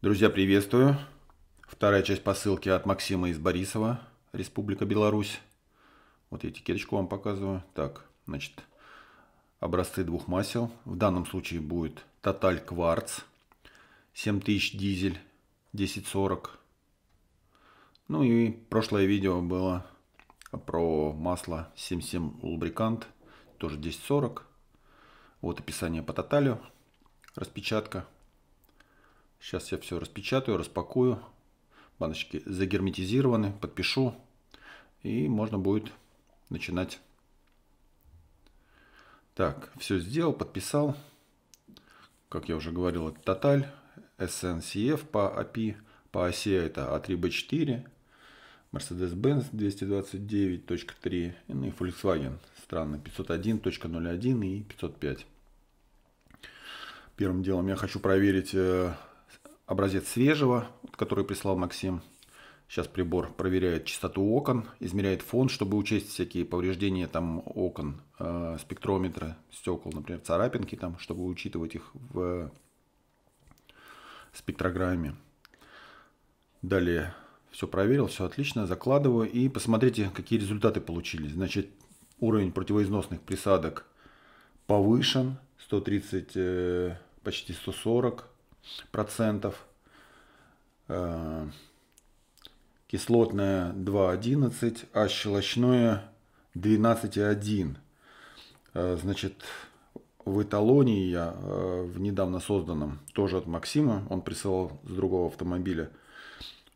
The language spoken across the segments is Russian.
Друзья, приветствую. Вторая часть посылки от Максима из Борисова, Республика Беларусь. Вот я этикеточку вам показываю. Так, значит, образцы двух масел. В данном случае будет Total Кварц, 7000 дизель, 1040. Ну и прошлое видео было про масло 77 лубрикант, тоже 1040. Вот описание по Тоталю, распечатка. Сейчас я все распечатаю, распакую. Баночки загерметизированы, подпишу. И можно будет начинать. Так, все сделал, подписал. Как я уже говорил, это Total, SNCF по API, по оси это A3B4, Mercedes-Benz 229.3, ну и Volkswagen, странно, 501.01 и 505. Первым делом я хочу проверить э, образец свежего, который прислал Максим. Сейчас прибор проверяет частоту окон, измеряет фон, чтобы учесть всякие повреждения там окон, э, спектрометра, стекол, например, царапинки там, чтобы учитывать их в э, спектрограмме. Далее все проверил, все отлично, закладываю и посмотрите, какие результаты получились. Значит, уровень противоизносных присадок повышен, 130, э, почти 140, процентов, э, кислотное 2,11, а щелочное 12,1. Э, значит, в эталоне я э, в недавно созданном, тоже от Максима, он присылал с другого автомобиля,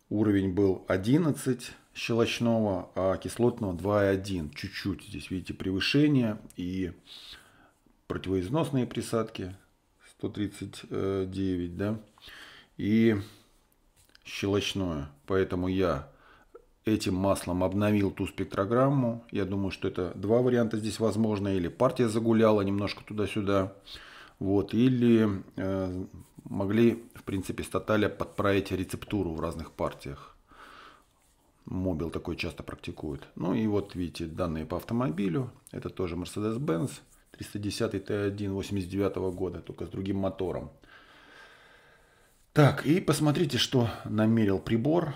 уровень был 11 щелочного, а кислотного 2,1. Чуть-чуть здесь, видите, превышение и противоизносные присадки, 139, да, и щелочное. Поэтому я этим маслом обновил ту спектрограмму. Я думаю, что это два варианта здесь возможно. Или партия загуляла немножко туда-сюда. Вот, или э, могли, в принципе, статаля подправить рецептуру в разных партиях. Мобил такой часто практикует. Ну и вот видите данные по автомобилю. Это тоже Mercedes-Benz. 310 Т1 89 -го года, только с другим мотором. Так, и посмотрите, что намерил прибор.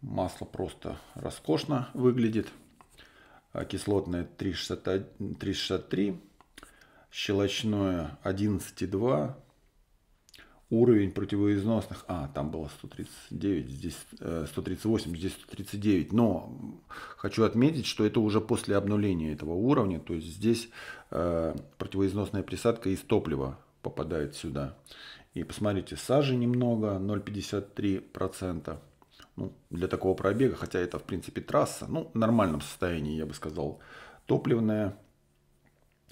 Масло просто роскошно выглядит. А кислотное 361, 363, щелочное 11,2, уровень противоизносных, а, там было 139, здесь 138, э, здесь 139, но Хочу отметить, что это уже после обнуления этого уровня, то есть здесь э, противоизносная присадка из топлива попадает сюда. И посмотрите, сажи немного, 0,53%. Ну, для такого пробега, хотя это в принципе трасса, ну, в нормальном состоянии, я бы сказал, топливная.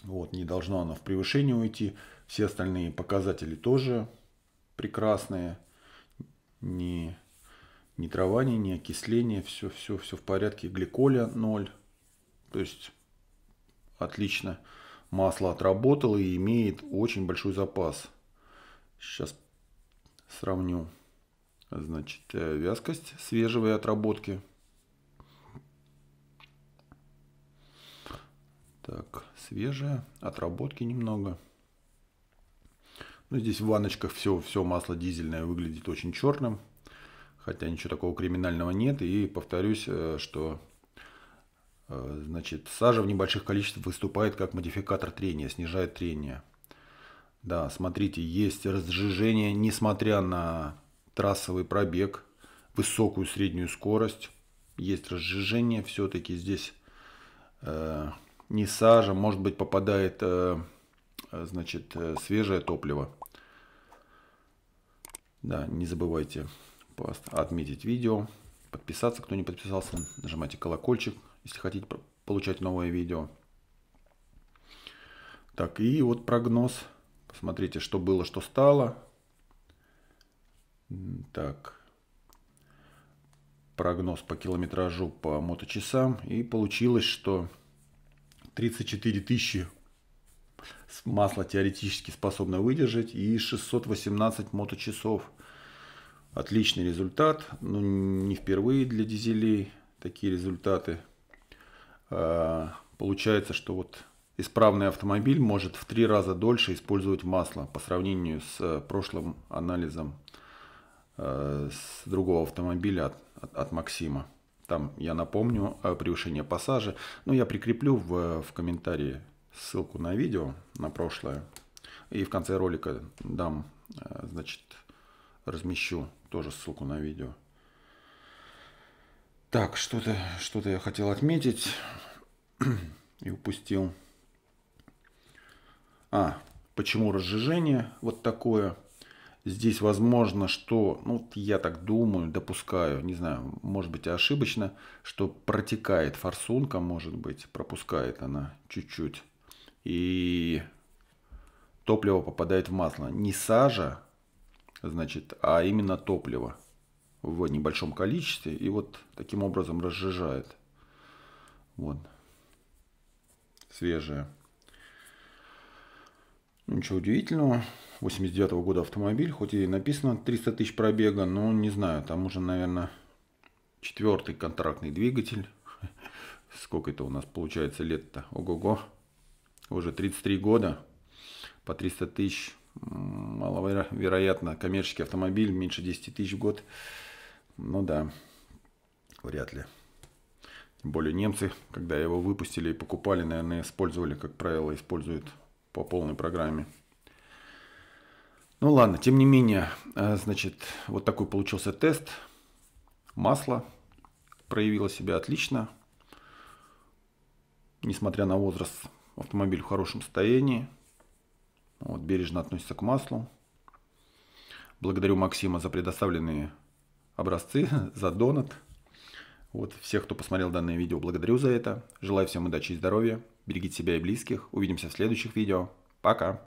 Вот, не должно оно в превышение уйти. Все остальные показатели тоже прекрасные. Не ни трования, ни окисления, все, все, все в порядке. Гликоля 0, то есть отлично. Масло отработало и имеет очень большой запас. Сейчас сравню. Значит, э, вязкость свежевой отработки. Так, свежая, отработки немного. Ну, здесь в ванночках все, все масло дизельное выглядит очень черным хотя ничего такого криминального нет. И повторюсь, э, что э, значит, сажа в небольших количествах выступает как модификатор трения, снижает трение. Да, смотрите, есть разжижение, несмотря на трассовый пробег, высокую среднюю скорость. Есть разжижение, все-таки здесь э, не сажа, может быть попадает э, э значит, свежее топливо. Да, не забывайте. Пост, отметить видео, подписаться, кто не подписался, нажимайте колокольчик, если хотите получать новое видео. Так, и вот прогноз. Посмотрите, что было, что стало. Так. Прогноз по километражу по моточасам. И получилось, что 34 тысячи масла теоретически способно выдержать и 618 моточасов. Отличный результат, но ну, не впервые для дизелей такие результаты. А, получается, что вот исправный автомобиль может в три раза дольше использовать масло по сравнению с э, прошлым анализом э, с другого автомобиля от, от, от Максима. Там, я напомню, превышение пассажа. Но ну, я прикреплю в, в комментарии ссылку на видео, на прошлое. И в конце ролика дам, э, значит, размещу тоже ссылку на видео. Так, что-то что, -то, я хотел отметить и упустил. А, почему разжижение вот такое? Здесь возможно, что, ну, я так думаю, допускаю, не знаю, может быть ошибочно, что протекает форсунка, может быть, пропускает она чуть-чуть. И топливо попадает в масло. Не сажа, значит, а именно топливо в небольшом количестве и вот таким образом разжижает. Вот. Свежее. Ну, ничего удивительного. 89 -го года автомобиль, хоть и написано 300 тысяч пробега, но не знаю, там уже, наверное, четвертый контрактный двигатель. Сколько это у нас получается лет-то? Ого-го. Уже 33 года по 300 тысяч маловероятно. Коммерческий автомобиль меньше 10 тысяч в год. Ну да, вряд ли. Тем более немцы, когда его выпустили и покупали, наверное, использовали, как правило, используют по полной программе. Ну ладно, тем не менее, э, значит, вот такой получился тест. Масло проявило себя отлично. Несмотря на возраст, автомобиль в хорошем состоянии. Вот, бережно относится к маслу. Благодарю Максима за предоставленные образцы, за донат. Вот, всех, кто посмотрел данное видео, благодарю за это. Желаю всем удачи и здоровья. Берегите себя и близких. Увидимся в следующих видео. Пока!